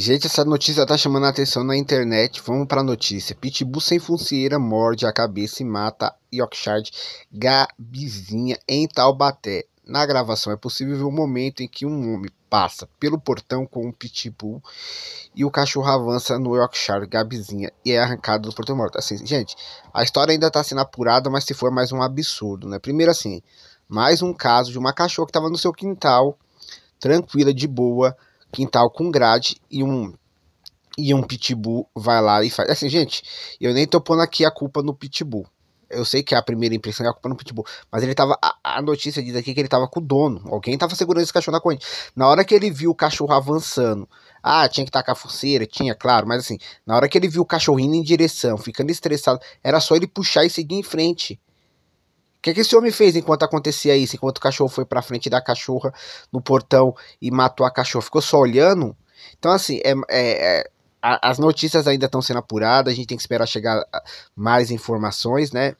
Gente, essa notícia tá chamando a atenção na internet. Vamos pra notícia. Pitbull sem funcieira morde a cabeça e mata Yorkshire Gabizinha em Taubaté. Na gravação é possível ver o um momento em que um homem passa pelo portão com um pitbull e o cachorro avança no Yorkshire Gabizinha e é arrancado do portão morto. Assim, gente, a história ainda tá sendo apurada, mas se for mais um absurdo, né? Primeiro assim, mais um caso de uma cachorra que tava no seu quintal, tranquila, de boa, quintal com grade e um e um pitbull vai lá e faz. Assim, gente, eu nem tô pondo aqui a culpa no pitbull. Eu sei que é a primeira impressão é a culpa no pitbull, mas ele tava a, a notícia diz aqui que ele tava com o dono. Alguém tava segurando esse cachorro na corrente. Na hora que ele viu o cachorro avançando, ah, tinha que tacar a fuceira, tinha, claro, mas assim, na hora que ele viu o cachorro indo em direção, ficando estressado, era só ele puxar e seguir em frente. O que, que esse homem fez enquanto acontecia isso? Enquanto o cachorro foi pra frente da cachorra no portão e matou a cachorra? Ficou só olhando? Então, assim, é, é, é as notícias ainda estão sendo apuradas, a gente tem que esperar chegar mais informações, né?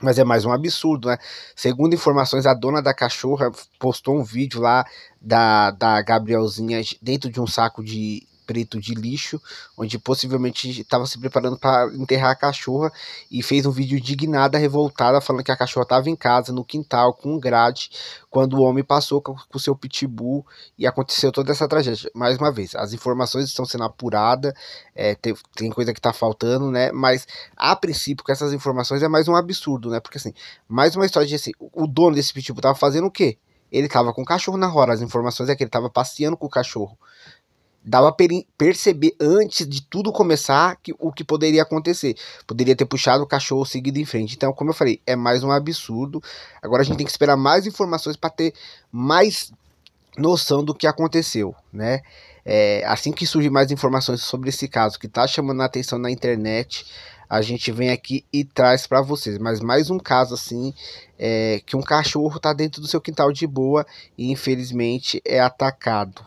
Mas é mais um absurdo, né? Segundo informações, a dona da cachorra postou um vídeo lá da, da Gabrielzinha dentro de um saco de, preto de lixo, onde possivelmente estava se preparando para enterrar a cachorra e fez um vídeo indignada, revoltada, falando que a cachorra estava em casa, no quintal, com grade, quando o homem passou com o seu pitbull e aconteceu toda essa tragédia. Mais uma vez, as informações estão sendo apuradas, é, tem, tem, coisa que está faltando, né? Mas a princípio, com essas informações é mais um absurdo, né? Porque assim, mais uma história de assim, o dono desse pitbull estava fazendo o quê? Ele estava com o cachorro na hora, as informações é que ele estava passeando com o cachorro dava para perceber antes de tudo começar que, o que poderia acontecer. Poderia ter puxado o cachorro seguido em frente. Então, como eu falei, é mais um absurdo. Agora a gente tem que esperar mais informações para ter mais noção do que aconteceu, né? É, assim que surgem mais informações sobre esse caso que está chamando a atenção na internet, a gente vem aqui e traz para vocês. Mas mais um caso assim, é, que um cachorro está dentro do seu quintal de boa e infelizmente é atacado.